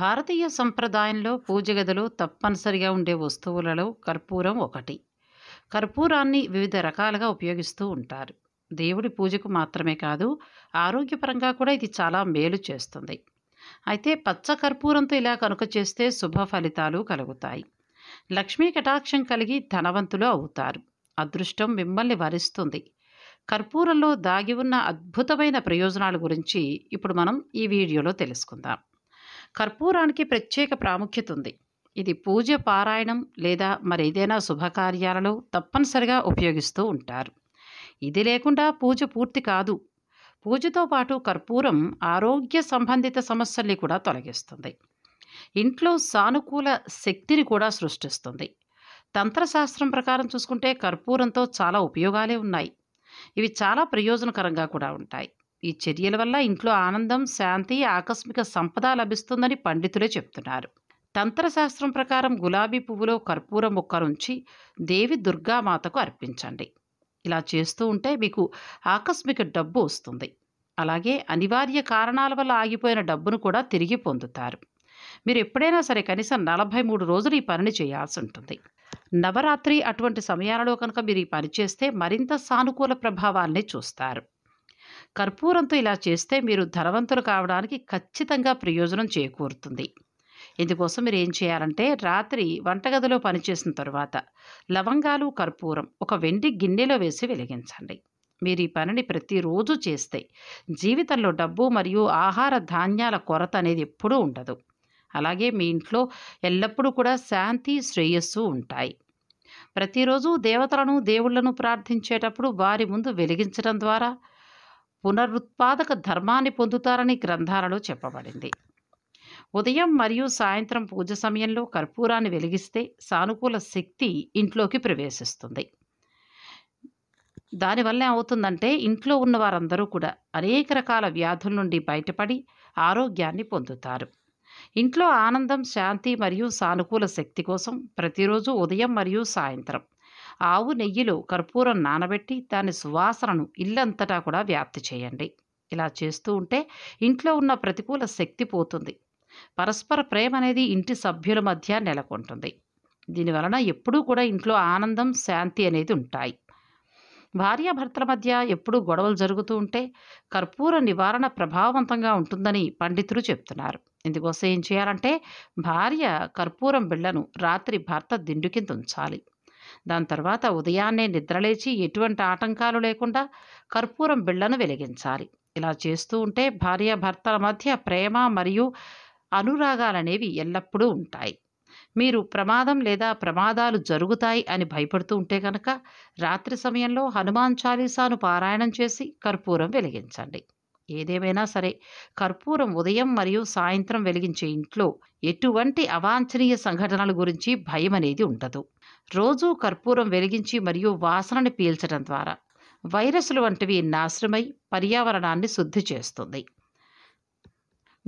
భారతీయ సంప్రదాయంలో పూజ గదిలో తప్పనిసరిగా ఉండే వస్తువులలో కర్పూరం ఒకటి కర్పూరాన్ని వివిధ రకాలుగా ఉపయోగిస్తూ ఉంటారు దేవుడి పూజకు మాత్రమే కాదు ఆరోగ్యపరంగా కూడా ఇది చాలా మేలు చేస్తుంది అయితే పచ్చ కర్పూరంతో ఇలా కనుక చేస్తే శుభ ఫలితాలు కలుగుతాయి లక్ష్మీ కటాక్షం కలిగి ధనవంతులు అవుతారు అదృష్టం మిమ్మల్ని వరిస్తుంది కర్పూరంలో దాగి ఉన్న అద్భుతమైన ప్రయోజనాల గురించి ఇప్పుడు మనం ఈ వీడియోలో తెలుసుకుందాం కర్పూరానికి ప్రత్యేక ప్రాముఖ్యత ఉంది ఇది పూజ పారాయణం లేదా మరేదైనా శుభకార్యాలలో తప్పనిసరిగా ఉపయోగిస్తూ ఉంటారు ఇది లేకుండా పూజ పూర్తి కాదు పూజతో పాటు కర్పూరం ఆరోగ్య సంబంధిత సమస్యల్ని కూడా తొలగిస్తుంది ఇంట్లో సానుకూల శక్తిని కూడా సృష్టిస్తుంది తంత్రశాస్త్రం ప్రకారం చూసుకుంటే కర్పూరంతో చాలా ఉపయోగాలే ఉన్నాయి ఇవి చాలా ప్రయోజనకరంగా కూడా ఉంటాయి ఈ చర్యల వల్ల ఇంట్లో ఆనందం శాంతి ఆకస్మిక సంపద లభిస్తుందని పండితులే చెప్తున్నారు తంత్రశాస్త్రం ప్రకారం గులాబీ పువ్వులో కర్పూర మొక్క నుంచి దేవి దుర్గామాతకు అర్పించండి ఇలా చేస్తూ ఉంటే మీకు ఆకస్మిక డబ్బు వస్తుంది అలాగే అనివార్య కారణాల వల్ల ఆగిపోయిన డబ్బును కూడా తిరిగి పొందుతారు మీరు ఎప్పుడైనా సరే కనీసం నలభై మూడు రోజులు ఈ పనిని చేయాల్సి ఉంటుంది నవరాత్రి అటువంటి సమయాలలో కనుక మీరు ఈ పని చేస్తే మరింత సానుకూల ప్రభావాల్ని చూస్తారు కర్పూరంతో ఇలా చేస్తే మీరు ధనవంతులు కావడానికి ఖచ్చితంగా ప్రయోజనం చేకూరుతుంది ఇందుకోసం మీరు ఏం చేయాలంటే రాత్రి వంటగదిలో పనిచేసిన తరువాత లవంగాలు కర్పూరం ఒక వెండి గిన్నెలో వేసి వెలిగించండి మీరు ఈ పనిని ప్రతిరోజు చేస్తే జీవితంలో డబ్బు మరియు ఆహార ధాన్యాల కొరత అనేది ఎప్పుడూ ఉండదు అలాగే మీ ఇంట్లో ఎల్లప్పుడూ కూడా శాంతి శ్రేయస్సు ఉంటాయి ప్రతిరోజు దేవతలను దేవుళ్లను ప్రార్థించేటప్పుడు వారి ముందు వెలిగించడం ద్వారా పునరుత్పాదక ధర్మాన్ని పొందుతారని గ్రంథాలలో చెప్పబడింది ఉదయం మరియు సాయంత్రం పూజ సమయంలో కర్పూరాన్ని వెలిగిస్తే సానుకూల శక్తి ఇంట్లోకి ప్రవేశిస్తుంది దానివల్ల అవుతుందంటే ఇంట్లో ఉన్న వారందరూ కూడా అనేక రకాల వ్యాధుల నుండి బయటపడి ఆరోగ్యాన్ని పొందుతారు ఇంట్లో ఆనందం శాంతి మరియు సానుకూల శక్తి కోసం ప్రతిరోజు ఉదయం మరియు సాయంత్రం ఆవు నెయ్యిలో కర్పూరం నానబెట్టి దాని సువాసనను ఇల్లంతటా కూడా వ్యాప్తి చేయండి ఇలా చేస్తూ ఉంటే ఇంట్లో ఉన్న ప్రతికూల శక్తి పోతుంది పరస్పర ప్రేమ అనేది ఇంటి సభ్యుల మధ్య నెలకొంటుంది దీనివలన ఎప్పుడూ కూడా ఇంట్లో ఆనందం శాంతి అనేది ఉంటాయి భార్యాభర్తల మధ్య ఎప్పుడూ గొడవలు జరుగుతూ ఉంటే కర్పూర నివారణ ప్రభావవంతంగా ఉంటుందని పండితులు చెప్తున్నారు ఇందుకోసం ఏం చేయాలంటే భార్య కర్పూరం బిళ్ళను రాత్రి భర్త దిండు కింద ఉంచాలి దాని తర్వాత ఉదయాన్నే నిద్రలేచి ఎటువంటి ఆటంకాలు లేకుండా కర్పూరం బిళ్ళను వెలిగించాలి ఇలా చేస్తూ ఉంటే భార్యాభర్తల మధ్య ప్రేమ మరియు అనురాగాలనేవి ఎల్లప్పుడూ ఉంటాయి మీరు ప్రమాదం లేదా ప్రమాదాలు జరుగుతాయి అని భయపడుతూ ఉంటే కనుక రాత్రి సమయంలో హనుమాన్ చాలీసాను పారాయణం చేసి కర్పూరం వెలిగించండి ఏదేమైనా సరే కర్పూరం ఉదయం మరియు సాయంత్రం వెలిగించే ఇంట్లో ఎటువంటి అవాంఛనీయ సంఘటనల గురించి భయం అనేది ఉండదు రోజూ కర్పూరం వెలిగించి మరియు వాసనని పీల్చడం ద్వారా వైరస్లు వంటివి నాశనమై పర్యావరణాన్ని శుద్ధి చేస్తుంది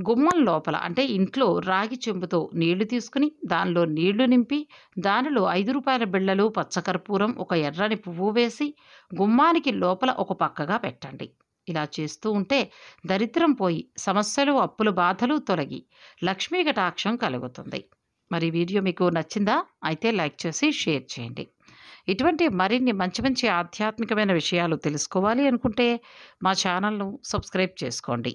గుమ్మం లోపల అంటే ఇంట్లో రాగి చెంబుతో నీళ్లు తీసుకుని దానిలో నీళ్లు నింపి దానిలో ఐదు రూపాయల బిళ్ళలు పచ్చకర్పూరం ఒక ఎర్రని పువ్వు వేసి గుమ్మానికి లోపల ఒక పక్కగా పెట్టండి ఇలా చేస్తూ ఉంటే దరిద్రం పోయి సమస్యలు అప్పులు బాధలు తొలగి లక్ష్మీ కటాక్షం కలుగుతుంది మరి వీడియో మీకు నచ్చిందా అయితే లైక్ చేసి షేర్ చేయండి ఇటువంటి మరిన్ని మంచి మంచి ఆధ్యాత్మికమైన విషయాలు తెలుసుకోవాలి అనుకుంటే మా ఛానల్ను సబ్స్క్రైబ్ చేసుకోండి